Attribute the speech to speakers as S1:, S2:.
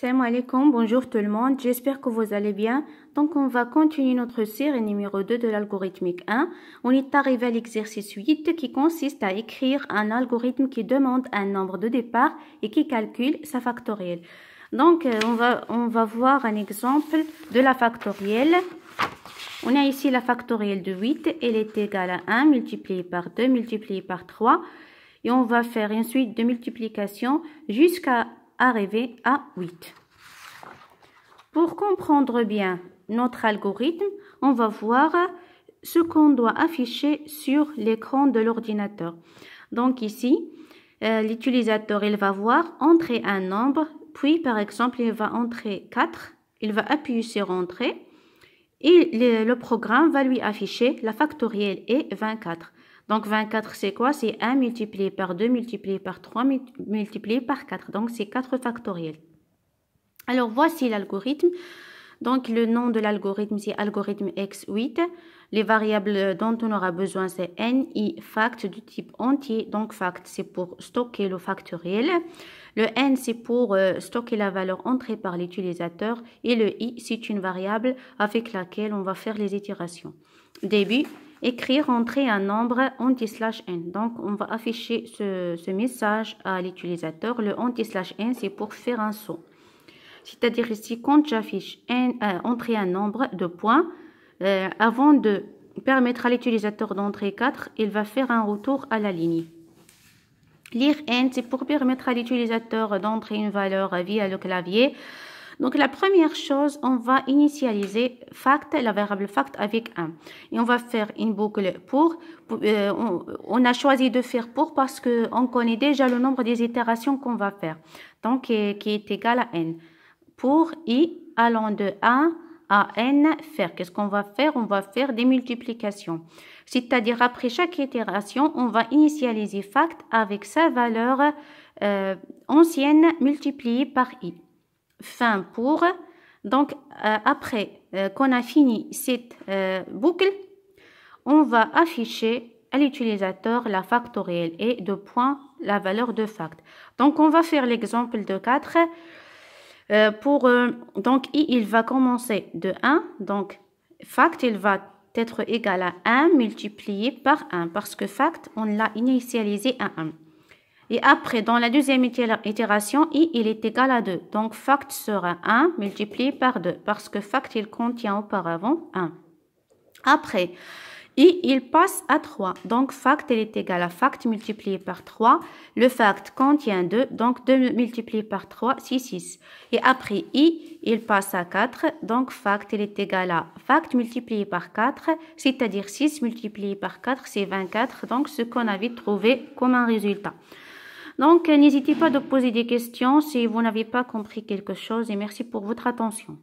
S1: Salam alaikum, bonjour tout le monde, j'espère que vous allez bien. Donc on va continuer notre série numéro 2 de l'algorithmique 1. On est arrivé à l'exercice 8 qui consiste à écrire un algorithme qui demande un nombre de départ et qui calcule sa factorielle. Donc euh, on va, on va voir un exemple de la factorielle. On a ici la factorielle de 8, elle est égale à 1 multiplié par 2 multiplié par 3. Et on va faire une suite de multiplication jusqu'à arriver à 8. Pour comprendre bien notre algorithme, on va voir ce qu'on doit afficher sur l'écran de l'ordinateur. Donc ici, euh, l'utilisateur il va voir entrer un nombre, puis par exemple il va entrer 4, il va appuyer sur Entrer » et le, programme va lui afficher la factorielle est 24. Donc 24, c'est quoi C'est 1 multiplié par 2 multiplié par 3 multiplié par 4. Donc c'est 4 factoriel. Alors voici l'algorithme. Donc le nom de l'algorithme, c'est algorithme X8. Les variables dont on aura besoin, c'est n, i, fact du type entier. Donc fact, c'est pour stocker le factoriel. Le n, c'est pour euh, stocker la valeur entrée par l'utilisateur. Et le i, c'est une variable avec laquelle on va faire les itérations. Début, écrire, entrer un nombre anti-slash n. Donc, on va afficher ce, message à l'utilisateur. Le anti-slash n, c'est pour faire un saut. C'est-à-dire ici, quand j'affiche euh, entrer un nombre de points, euh, avant de permettre à l'utilisateur d'entrer 4, il va faire un retour à la ligne. Lire n, c'est pour permettre à l'utilisateur d'entrer une valeur via le clavier donc la première chose, on va initialiser fact, la variable fact avec 1. Et on va faire une boucle pour. Euh, on, a choisi de faire pour parce qu'on connaît déjà le nombre des itérations qu'on va faire. Donc qui est, égal à n. Pour i allant de 1 à n faire. Qu'est-ce qu'on va faire On va faire des multiplications. C'est-à-dire après chaque itération, on va initialiser fact avec sa valeur euh, ancienne multipliée par i fin pour. Donc, euh, après euh, qu'on a fini cette euh, boucle, on va afficher à l'utilisateur la factorielle et de point la valeur de fact. Donc, on va faire l'exemple de 4. pour, donc, il va commencer de 1. Donc, fact, il va être égal à 1 multiplié par 1 parce que fact, on l'a initialisé à 1. Et après, dans la deuxième itération, i il est égal à 2. Donc, fact sera 1 multiplié par 2, parce que fact, il contient auparavant 1. Après, i il passe à 3. Donc, fact, il est égal à fact multiplié par 3. Le fact contient 2, donc 2 multiplié par 3, c'est 6. Et après, i, il passe à 4. Donc, fact, il est égal à fact multiplié par 4, c'est-à-dire 6 multiplié par 4, c'est 24. Donc, ce qu'on avait trouvé comme un résultat. Donc, n'hésitez pas à poser des questions si vous n'avez pas compris quelque chose et merci pour votre attention.